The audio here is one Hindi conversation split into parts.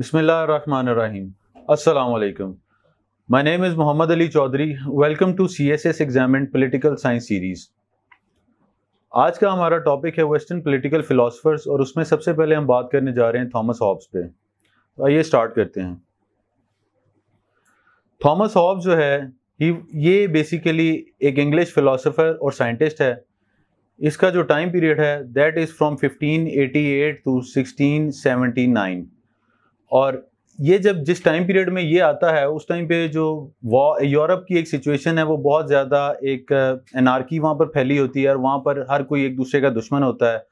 Bismillahirrahmanirrahim. Assalamu alaikum. My name is Muhammad Ali Chaudhary. Welcome एस CSS Examined political science series आज का हमारा टॉपिक है वेस्टर्न पॉलिटिकल फिलोसफर्स और उसमें सबसे पहले हम बात करने जा रहे हैं थॉमस हॉब्स पे तो आइए स्टार्ट करते हैं थॉमस हॉब्स जो है ये बेसिकली एक इंग्लिश फिलोसोफर और साइंटिस्ट है इसका जो टाइम पीरियड है that is from eight to nine और ये जब जिस टाइम पीरियड में ये आता है उस टाइम पे जो वॉ यूरोप की एक सिचुएशन है वो बहुत ज़्यादा एक एनार्की uh, वहाँ पर फैली होती है और वहाँ पर हर कोई एक दूसरे का दुश्मन होता है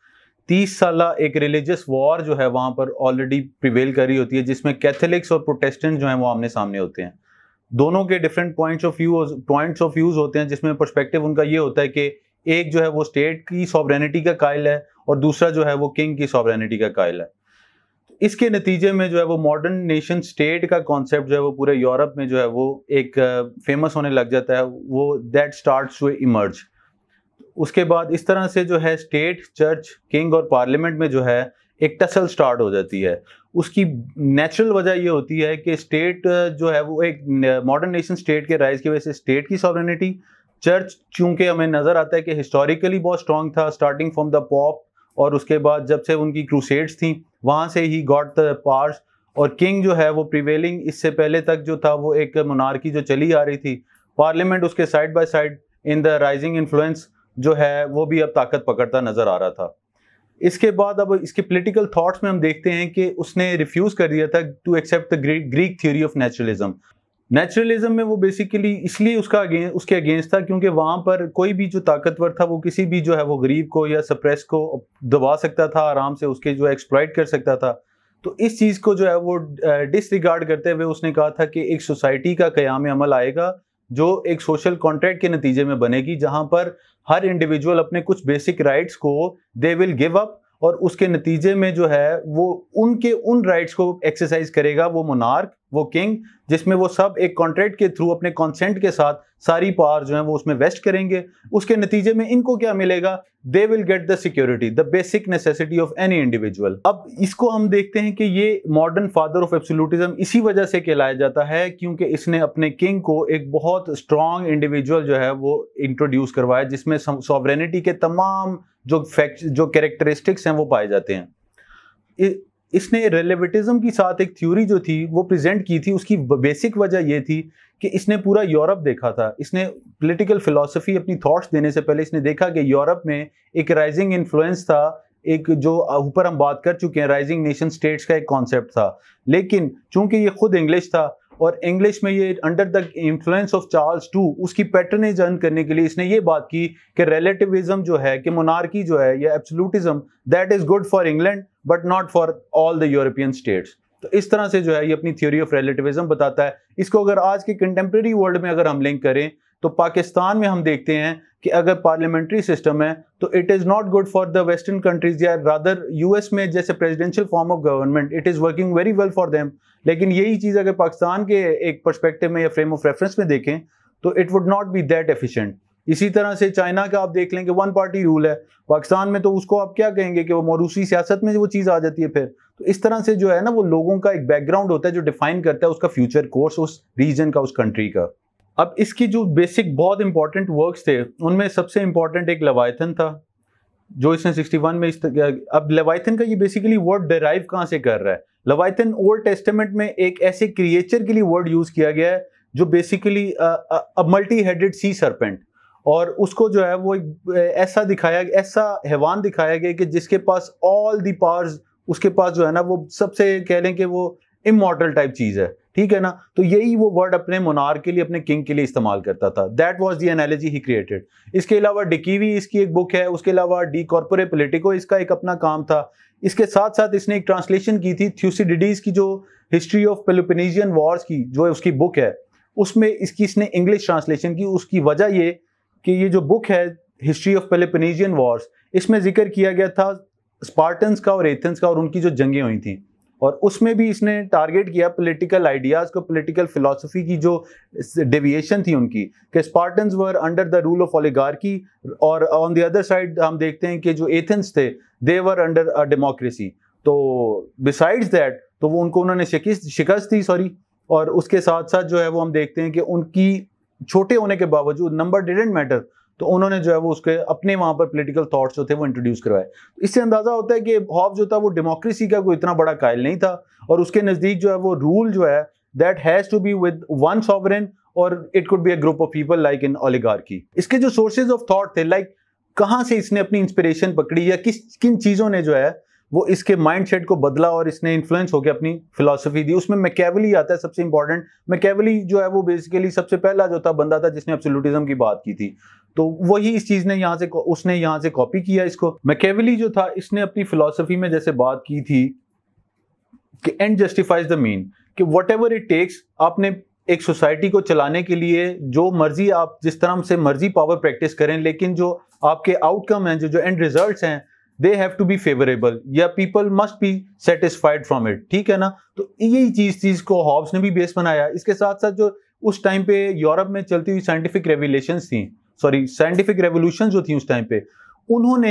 तीस साल एक रिलीजियस वॉर जो है वहाँ पर ऑलरेडी प्रिवेल करी होती है जिसमें कैथलिक्स और प्रोटेस्टेंट जो हैं वो आमने सामने होते हैं दोनों के different points of view points of views होते हैं जिसमें परस्पेक्टिव उनका ये होता है कि एक जो है वो स्टेट की सॉबरेनिटी का कायल है और दूसरा जो है वो किंग की सॉबरेनिटी का कायल है इसके नतीजे में जो है वो मॉडर्न नेशन स्टेट का कॉन्सेप्ट जो है वो पूरे यूरोप में जो है वो एक फेमस होने लग जाता है वो दैट स्टार्ट टू इमर्ज उसके बाद इस तरह से जो है स्टेट चर्च किंग और पार्लियामेंट में जो है एक टसल स्टार्ट हो जाती है उसकी नेचुरल वजह यह होती है कि स्टेट जो है वो एक मॉडर्न नेशन स्टेट के राइज की वजह से स्टेट की सॉवरेनिटी चर्च चूंकि हमें नज़र आता है कि हिस्टोरिकली बहुत स्ट्रॉन्ग था स्टार्टिंग फ्रॉम द पॉप और उसके बाद जब से उनकी क्रूसेड्स थी वहाँ से ही गॉड द पार्स और किंग जो है वो प्रिवेलिंग इससे पहले तक जो था वो एक मोनार्की जो चली आ रही थी पार्लियामेंट उसके side by side in the rising influence जो है वो भी अब ताकत पकड़ता नज़र आ रहा था इसके बाद अब इसके पॉलिटिकल थॉट्स में हम देखते हैं कि उसने रिफ्यूज़ कर दिया था to accept the Greek theory of naturalism naturalism में वो बेसिकली इसलिए उसका अगें, उसके अगेंस्ट था क्योंकि वहाँ पर कोई भी जो ताकतवर था वो किसी भी जो है वो गरीब को या सप्रेस को दबा सकता था आराम से उसके जो है कर सकता था तो इस चीज़ को जो है वो डिसरिगार्ड करते हुए उसने कहा था कि एक सोसाइटी का क्याम अमल आएगा जो एक सोशल कॉन्ट्रैक्ट के नतीजे में बनेगी जहाँ पर हर इंडिविजुअल अपने कुछ बेसिक राइट्स को दे विल गिव अप और उसके नतीजे में जो है वो उनके उन राइट्स को एक्सरसाइज करेगा वो मोनार्क वो किंग जिसमें वो सब एक कॉन्ट्रैक्ट के थ्रू अपने कॉन्सेंट के साथ सारी पावर जो है वो उसमें वेस्ट करेंगे उसके नतीजे में इनको क्या मिलेगा they will get the security the basic necessity of any individual अब इसको हम देखते हैं कि ये मॉडर्न फादर ऑफ एब्सोलूटिज्म इसी वजह से कहलाया जाता है क्योंकि इसने अपने किंग को एक बहुत स्ट्रांग इंडिविजुअल जो है वो इंट्रोड्यूस करवाया जिसमें सॉवरेनिटी के तमाम जो फैक्ट जो कैरेक्टरिस्टिक्स हैं वो पाए जाते हैं इसने रिलेटिविज्म के साथ एक थ्योरी जो थी वो प्रेजेंट की थी उसकी बेसिक वजह ये थी कि इसने पूरा यूरोप देखा था इसने पॉलिटिकल फिलॉसफी अपनी थॉट्स देने से पहले इसने देखा कि यूरोप में एक राइजिंग इन्फ्लुएंस था एक जो ऊपर हम बात कर चुके हैं राइजिंग नेशन स्टेट्स का एक कॉन्सेप्ट था लेकिन चूंकि ये खुद इंग्लिश था और इंग्लिश में ये under the influence of Charles two उसकी पैटर्न अर्न करने के लिए इसने ये बात की कि रिलेटिविज्म जो है कि मोनार्की जो है या absolutism that is good for England but not for all the European states तो इस तरह से जो है ये अपनी थ्योरी ऑफ रिलेटिविज्म बताता है इसको अगर आज के कंटेम्प्रेरी वर्ल्ड में अगर हम लिंक करें तो पाकिस्तान में हम देखते हैं कि अगर पार्लियामेंट्री सिस्टम है तो it is not good for the western countries या रादर यूएस में जैसे presidential form of government it is working very well for them लेकिन यही चीज़ अगर पाकिस्तान के एक परस्पेक्टिव में या फ्रेम ऑफ रेफरेंस में देखें तो it would not be that efficient इसी तरह से चाइना का आप देख लें कि वन पार्टी रूल है पाकिस्तान में तो उसको आप क्या कहेंगे कि वो मौरूसी सियासत में वो चीज़ आ जाती है फिर तो इस तरह से जो है ना वो लोगों का एक बैकग्राउंड होता है जो डिफाइन करता है उसका फ्यूचर कोर्स उस रीजन का उस कंट्री का अब इसकी जो बेसिक बहुत इंपॉर्टेंट वर्क्स थे उनमें सबसे इंपॉर्टेंट एक लवायथन था जो इसने 61 में इस अब लवायथन का ये बेसिकली वर्ड डेराइव कहाँ से कर रहा है लवायथन ओल्ड टेस्टमेंट में एक ऐसे क्रिएचर के लिए वर्ड यूज़ किया गया है जो basically multi headed sea serpent और उसको जो है वो एक ऐसा दिखाया ऐसा हैवान दिखाया गया कि जिसके पास ऑल दी पावर्स उसके पास जो है ना वो सबसे कह लें कि वो इमोटल टाइप चीज़ है ठीक है ना तो यही वो वर्ड अपने मोनार के लिए अपने किंग के लिए इस्तेमाल करता था that was the analogy he created इसके अलावा डिकीवी इसकी एक बुक है उसके अलावा डी कॉर्पोरेट पोलिटिको इसका एक अपना काम था इसके साथ साथ इसने एक ट्रांसलेशन की थी थ्यूसीडिडीज की जो हिस्ट्री ऑफ पेलोपिनीजियन वॉर्स की जो उसकी बुक है उसमें इसकी इसने इंग्लिश ट्रांसलेशन की उसकी वजह ये कि ये जो बुक है हिस्ट्री ऑफ पेलोपिनीजियन वॉर्स इसमें जिक्र किया गया था स्पार्टन्स का और एथेंस का और उनकी जो जंगें हुई थी और उसमें भी इसने टारगेट किया पॉलिटिकल आइडियाज़ को पॉलिटिकल फिलोसफी की जो डेविएशन थी उनकी कि Spartans were under the rule of oligarchy और ऑन द अदर साइड हम देखते हैं कि जो एथेंस थे they were under a democracy तो बिसाइड्स दैट तो वो उनको उन्होंने शिकस्त शिकस्त सॉरी और उसके साथ साथ जो है वो हम देखते हैं कि उनकी छोटे होने के बावजूद नंबर डिडेंट मैटर तो उन्होंने जो है वो उसके अपने वहां पर पोलिटिकल थाट्स जो थे वो इंट्रोड्यूस करवाए इससे अंदाज़ा होता है कि हॉब जो था वो डेमोक्रेसी का कोई इतना बड़ा कायल नहीं था और उसके नज़दीक जो है वो रूल जो है that has to be with one sovereign और it could be a group of people like in oligarchy इसके जो सोर्सेज ऑफ थाट थे लाइक like, कहाँ से इसने अपनी इंस्पिरेशन पकड़ी या किस किन चीज़ों ने जो है वो इसके माइंडसेट को बदला और इसने इन्फ्लुएंस होकर अपनी फिलोसफी दी उसमें मैकेवली आता है सबसे इंपॉर्टेंट मैकेवली जो है वो बेसिकली सबसे पहला जो था बंदा था जिसने एब्सोल्यूटिज्म की बात की थी तो वही इस चीज ने यहाँ से उसने यहाँ से कॉपी किया इसको मैकेवली जो था इसने अपनी फिलोसफी में जैसे बात की थी कि एंड जस्टिफाइज द मीन कि वट एवर इट टेक्स आपने एक सोसाइटी को चलाने के लिए जो मर्जी आप जिस तरह से मर्जी पावर प्रैक्टिस करें लेकिन जो आपके आउटकम हैं जो जो एंड रिजल्ट्स हैं they have to be favourable या people must be satisfied from it ठीक है ना तो यही चीज चीज को हॉब्स ने भी बेस बनाया इसके साथ साथ जो उस टाइम पे यूरोप में चलती हुई साइंटिफिक रेवलेशन थी सॉरी साइंटिफिक रेवोल्यूशन जो थी उस टाइम पे उन्होंने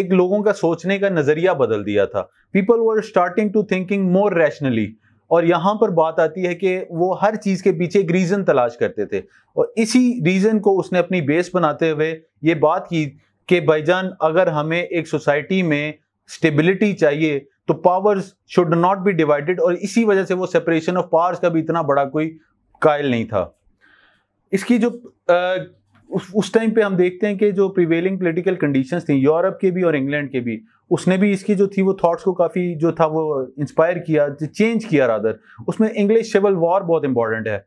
एक लोगों का सोचने का नजरिया बदल दिया था people were starting to thinking more rationally और यहाँ पर बात आती है कि वो हर चीज़ के पीछे एक रीज़न तलाश करते थे और इसी रीज़न को उसने अपनी बेस बनाते हुए ये बात की कि भाईजान अगर हमें एक सोसाइटी में स्टेबिलिटी चाहिए तो powers should not be divided और इसी वजह से वो सेपरेशन ऑफ पावर्स का भी इतना बड़ा कोई कायल नहीं था इसकी जो आ, उस टाइम पे हम देखते हैं कि जो प्रिवेलिंग पॉलिटिकल कंडीशंस थी यूरोप के भी और इंग्लैंड के भी उसने भी इसकी जो थी वो थॉट्स को काफ़ी जो था वो इंस्पायर किया चेंज किया रादर उसमें इंग्लिश सिविल वॉर बहुत इंपॉर्टेंट है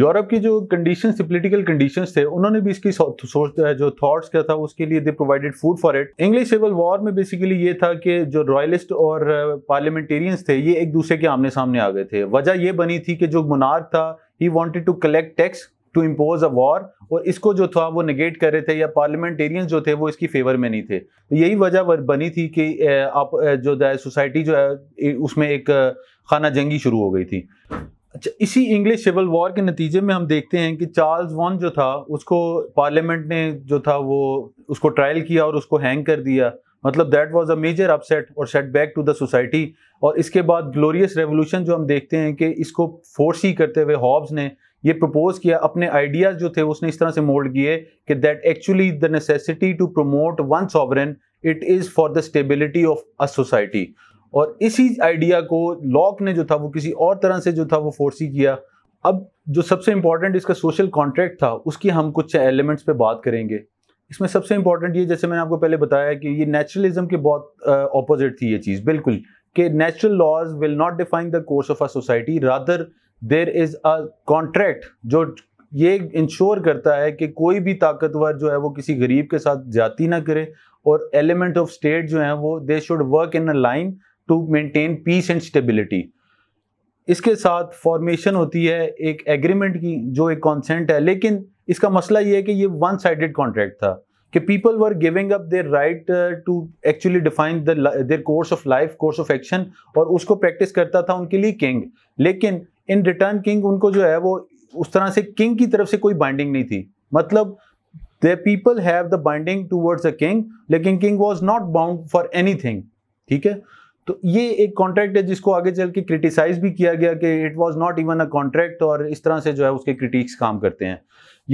यूरोप की जो कंडीशंस थी पोलिटिकल कंडीशंस थे उन्होंने भी इसकी सोच जो थॉट्स क्या था उसके लिए they provided food for it English civil war में बेसिकली ये था कि जो रॉयलिस्ट और पार्लियामेंटेरियंस uh, थे ये एक दूसरे के आमने सामने आ गए थे वजह ये बनी थी कि जो मुनार था he wanted to collect tax to impose a war और इसको जो था वो निगेट कर रहे थे या पार्लियामेंटेरियंस जो थे वो इसकी फेवर में नहीं थे तो यही वजह बनी थी कि आप जो है सोसाइटी जो है उसमें एक खाना जंगी शुरू हो गई थी अच्छा इसी इंग्लिश सिविल वॉर के नतीजे में हम देखते हैं कि चार्ल्स वॉन जो था उसको पार्लियामेंट ने जो था वो उसको ट्रायल किया और उसको हैंग कर दिया मतलब that was a major upset और setback to the society और इसके बाद ग्लोरियस रेवोल्यूशन जो हम देखते हैं कि इसको फोर्स ही करते हुए हॉब्स ने ये प्रपोज किया अपने आइडियाज जो थे उसने इस तरह से मोल्ड किए कि that actually the necessity to promote one sovereign it is for the stability of a society और इसी आइडिया को लॉक ने जो था वो किसी और तरह से जो था वो फोर्सी किया अब जो सबसे इंपॉर्टेंट इसका सोशल कॉन्ट्रैक्ट था उसकी हम कुछ एलिमेंट्स पे बात करेंगे इसमें सबसे इंपॉर्टेंट ये जैसे मैंने आपको पहले बताया कि ये नेचुरलिज्म के बहुत ऑपोजिट थी ये चीज़ बिल्कुल कि natural laws will not define the course of a society rather there is a contract जो ये इंश्योर करता है कि कोई भी ताकतवर जो है वो किसी गरीब के साथ जाती ना करे और एलिमेंट ऑफ स्टेट जो है वो they should work in a line to maintain peace and stability इसके साथ फॉर्मेशन होती है एक एग्रीमेंट की जो एक कॉन्सेंट है लेकिन इसका मसला ये है कि ये वन साइडेड कॉन्ट्रैक्ट था कि people were giving up their right to actually define their course of life course of action और उसको प्रैक्टिस करता था उनके लिए किंग लेकिन इन रिटर्न किंग उनको जो है वो उस तरह से किंग की तरफ से कोई बाइंडिंग नहीं थी मतलब the people have the binding towards a king लेकिन king was not bound for any ठीक है तो ये एक कॉन्ट्रैक्ट है जिसको आगे चल के क्रिटिसाइज भी किया गया कि it was not even a contract और इस तरह से जो है उसके क्रिटिक्स काम करते हैं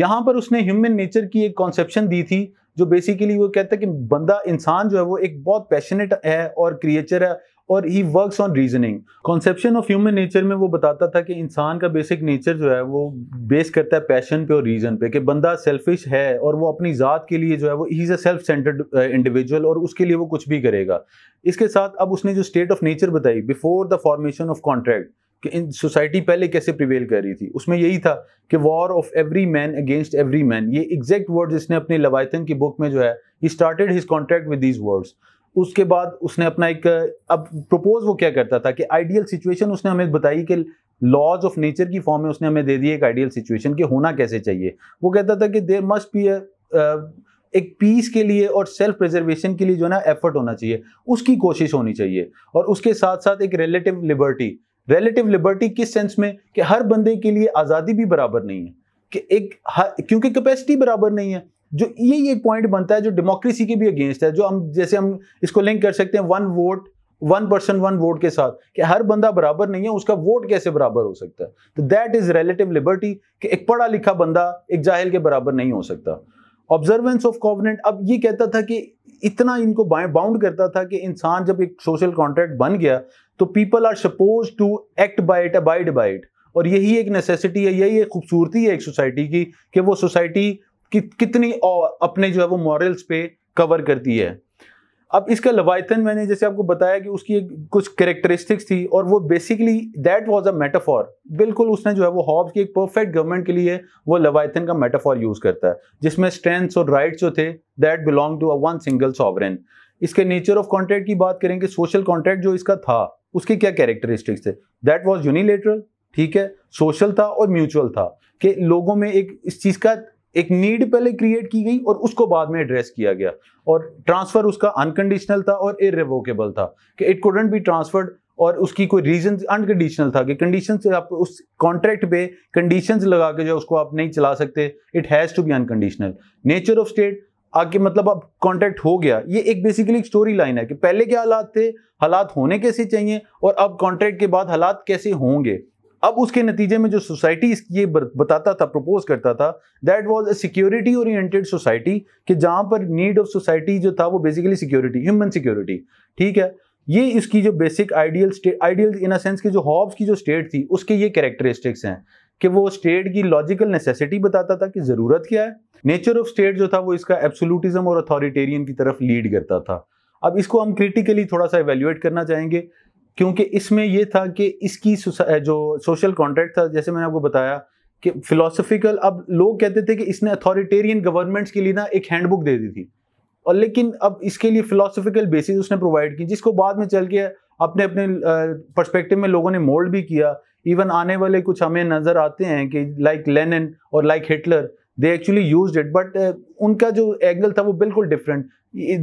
यहाँ पर उसने ह्यूमन नेचर की एक कॉन्सेप्शन दी थी जो बेसिकली वो कहता है कि बंदा इंसान जो है वो एक बहुत पैशनेट है और क्रिएचर है और he work on reasoning conception of human nature में वो बताता था कि इंसान का बेसिक नेचर जो है वो बेस करता है पैशन पे और रीज़न पे कि बंदा सेल्फिश है और वो अपनी ज़ात के लिए जो है वो he is a self centred individual और उसके लिए वो कुछ भी करेगा इसके साथ अब उसने जो स्टेट ऑफ नेचर बताई before the formation of contract कि इन सोसाइटी पहले कैसे प्रिवेल कर रही थी उसमें यही था कि war of every man against every man ये एग्जैक्ट वर्ड्स इसने अपने लवायतन की बुक में जो है he started his contract with these words उसके बाद उसने अपना एक अब प्रपोज वो क्या करता था कि आइडियल सिचुएशन उसने हमें बताई कि लॉज ऑफ नेचर की फॉर्म में उसने हमें दे दी एक आइडियल सिचुएशन कि होना कैसे चाहिए वो कहता था कि देर मस्ट बी एक पीस के लिए और सेल्फ प्रिजर्वेशन के लिए जो है ना एफर्ट होना चाहिए उसकी कोशिश होनी चाहिए और उसके साथ साथ एक रिलेटिव लिबर्टी रिलेटिव लिबर्टी किस सेंस में कि हर बंदे के लिए आज़ादी भी बराबर नहीं है कि एक क्योंकि कैपेसिटी बराबर नहीं है जो यही एक पॉइंट बनता है जो डेमोक्रेसी के भी अगेंस्ट है जो हम जैसे हम इसको लिंक कर सकते हैं one vote one person one vote के साथ कि हर बंदा बराबर नहीं है उसका वोट कैसे बराबर हो सकता है तो दैट इज़ रिलेटिव लिबर्टी कि एक पढ़ा लिखा बंदा एक जाहिल के बराबर नहीं हो सकता ऑब्जर्वेंस ऑफ कॉवनेंट अब ये कहता था कि इतना इनको बाउंड करता था कि इंसान जब एक सोशल कॉन्ट्रैक्ट बन गया तो people are suppose to act by it abide by it और यही एक नेसेसिटी है यही एक खूबसूरती है एक सोसाइटी की कि वो सोसाइटी कि, कितनी अपने जो है वो मॉरल्स पे कवर करती है अब इसका लवायतन मैंने जैसे आपको बताया कि उसकी कुछ करेक्टरिस्टिक्स थी और वो basically that was a metaphor बिल्कुल उसने जो है वो हॉब्स की एक परफेक्ट गवर्नमेंट के लिए वो लवायतन का मेटाफॉर यूज करता है जिसमें स्ट्रेंथ्स और राइट्स जो थे that belong to a one single sovereign इसके नेचर ऑफ कॉन्ट्रैक्ट की बात करें कि सोशल कॉन्ट्रैक्ट जो इसका था उसके क्या कैरेक्टरिस्टिक्स थे दैट वॉज यूनिलेटरल ठीक है सोशल था और म्यूचुअल था कि लोगों में एक इस चीज़ का एक नीड पहले क्रिएट की गई और उसको बाद में एड्रेस किया गया और ट्रांसफर उसका अनकंडीशनल था और इरेवोकेबल था कि इट कुडेंट बी ट्रांसफर्ड और उसकी कोई रीजन अनकंडीशनल था कि कंडीशन से आप उस कॉन्ट्रैक्ट पे कंडीशन लगा के जो उसको आप नहीं चला सकते it has to be unconditional nature of state आगे मतलब अब कॉन्ट्रैक्ट हो गया ये एक बेसिकली स्टोरी लाइन है कि पहले क्या हालात थे हालात होने कैसे चाहिए और अब कॉन्ट्रैक्ट के बाद हालात कैसे होंगे अब उसके नतीजे में जो सोसाइटी ये बताता था प्रपोज करता था that was a security oriented society कि जहाँ पर नीड ऑफ सोसाइटी जो था वो बेसिकली सिक्योरिटी ह्यूमन सिक्योरिटी ठीक है ये इसकी जो basic ideal state ideal in a sense की जो हॉब्स की जो स्टेट थी उसके ये कैरेक्टरिस्टिक्स हैं कि वो स्टेट की लॉजिकल नेसेसिटी बताता था कि ज़रूरत क्या है नेचर ऑफ स्टेट जो था वो इसका एब्सोलूटिज्म और अथॉरिटेरियन की तरफ लीड करता था अब इसको हम क्रिटिकली थोड़ा सा एवेल्यूएट करना चाहेंगे क्योंकि इसमें यह था कि इसकी जो सोशल कॉन्ट्रैक्ट था जैसे मैंने आपको बताया कि फिलोसफिकल अब लोग कहते थे कि इसने अथॉरिटेरियन गवर्नमेंट्स के लिए ना एक हैंडबुक दे दी थी और लेकिन अब इसके लिए फिलोसफिकल बेसिस उसने प्रोवाइड की जिसको बाद में चल के अपने अपने पर्सपेक्टिव में लोगों ने मोल्ड भी किया इवन आने वाले कुछ हमें नज़र आते हैं कि लाइक लेनिन और like Hitler they actually use it but उनका जो एंगल था वो बिल्कुल different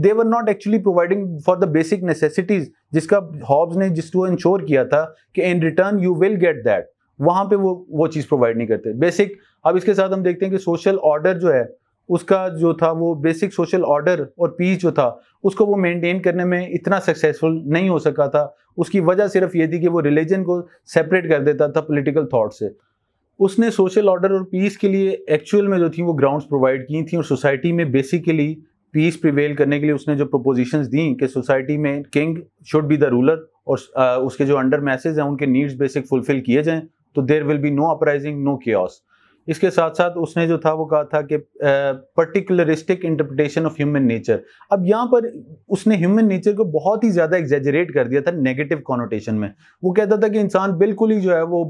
they were not actually providing for the basic necessities जिसका हॉब्स ने जिसको इंश्योर किया था कि in return you will get that वहाँ पे वो वो चीज़ प्रोवाइड नहीं करते बेसिक अब इसके साथ हम देखते हैं कि सोशल ऑर्डर जो है उसका जो था वो बेसिक सोशल ऑर्डर और पीस जो था उसको वो मेंटेन करने में इतना सक्सेसफुल नहीं हो सका था उसकी वजह सिर्फ ये थी कि वो रिलीजन को सेपरेट कर देता था पॉलिटिकल थॉट से उसने सोशल ऑर्डर और पीस के लिए एक्चुअल में जो थी वो ग्राउंड्स प्रोवाइड की थी और सोसाइटी में बेसिकली पीस प्रिवेल करने के लिए उसने जो प्रपोजिशंस दी कि सोसाइटी में king should be the ruler और uh, उसके जो अंडर मैसेज हैं उनके नीड्स बेसिक फुलफिल किए जाएं तो there will be no uprising no case इसके साथ साथ उसने जो था वो कहा था कि particularistic interpretation of human nature अब यहाँ पर उसने ह्यूमन नेचर को बहुत ही ज़्यादा एग्जेजरेट कर दिया था नेगेटिव कॉनोटेशन में वो कहता था कि इंसान बिल्कुल ही जो है वो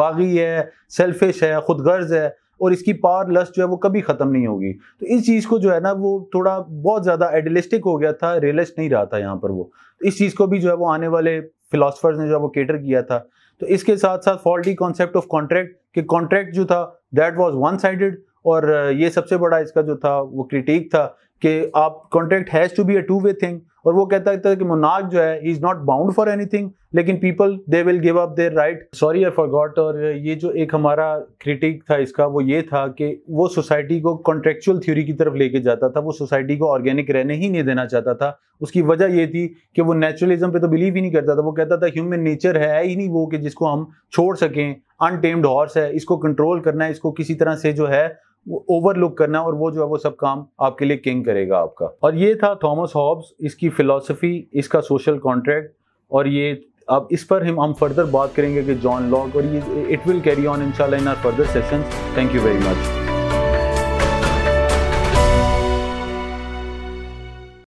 बागी है सेल्फिश है खुद गर्ज है और इसकी पावर लस्ट जो है वो कभी ख़त्म नहीं होगी तो इस चीज़ को जो है ना वो थोड़ा बहुत ज़्यादा एडलिस्टिक हो गया था रियलिस्ट नहीं रहा था यहाँ पर वो इस चीज़ को भी जो है वो आने वाले फिलासफर्स ने जो है वो केटर किया था तो इसके साथ साथ फॉल्टी कॉन्सेप्ट ऑफ कॉन्ट्रैक्ट कि कॉन्ट्रैक्ट जो था दैट वाज वन साइडेड और uh, ये सबसे बड़ा इसका जो था वो क्रिटिक था कि आप contract has to be a two way thing और वो कहता था कि मोनार्क जो है is not bound for anything लेकिन people they will give up their right sorry I got और ये जो एक हमारा क्रिटिक था इसका वो ये था कि वो सोसाइटी को कॉन्ट्रेक्चुअल थ्योरी की तरफ लेके जाता था वो सोसाइटी को ऑर्गेनिक रहने ही नहीं देना चाहता था उसकी वजह ये थी कि वो नेचुरलिज्म पे तो बिलीव ही नहीं करता था वो कहता था ह्यूमन नेचर है ही नहीं वो कि जिसको हम छोड़ सकें अनटेम्ड हॉर्स है इसको कंट्रोल करना है इसको किसी तरह से जो है ओवरलुक करना और वो जो है वो सब काम आपके लिए किंग करेगा आपका और ये था थॉमस हॉब्स इसकी फिलोसफी इसका सोशल कॉन्ट्रैक्ट और ये अब इस पर हम हम फर्दर बात करेंगे कि जॉन लॉक और ये इट विल कैरी ऑन इंशाल्लाह in our further sessions thank you very much